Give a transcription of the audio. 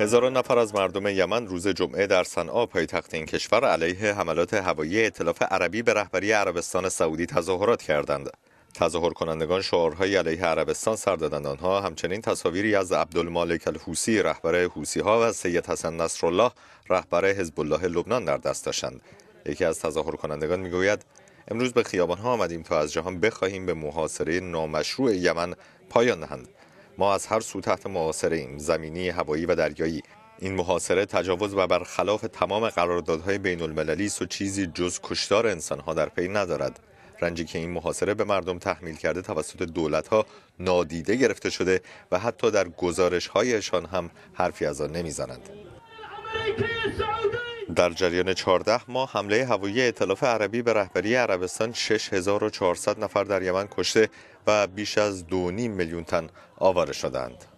هزاران نفر از مردم یمن روز جمعه در صنعا پایتخت این کشور علیه حملات هوایی اطلاف عربی به رهبری عربستان سعودی تظاهرات کردند. تظاهر کنندگان شعارهای علیه عربستان سر دادند آنها همچنین تصاویری از عبدالمالک الحوسی رهبر حوسی ها و سید حسن نصرالله رهبر حزب الله لبنان در دست داشتند یکی از تظاهر کنندگان میگوید امروز به خیابان ها آمدیم تا از جهان بخواهیم به محاصره نامشروع یمن پایان دهند ما از هر سو تحت محاصره ایم زمینی هوایی و دریایی این محاصره تجاوز و برخلاف تمام قراردادهای بین المللی و چیزی جز کشتار انسانها در پی ندارد رنجی که این محاصره به مردم تحمیل کرده توسط دولتها نادیده گرفته شده و حتی در گزارش هایشان هم حرفی از آن نمیزنند در جریان 14 ماه حمله هوایی اطلاف عربی به رهبری عربستان 6400 نفر در یمن کشته و بیش از 2.5 میلیون تن آواره شدند.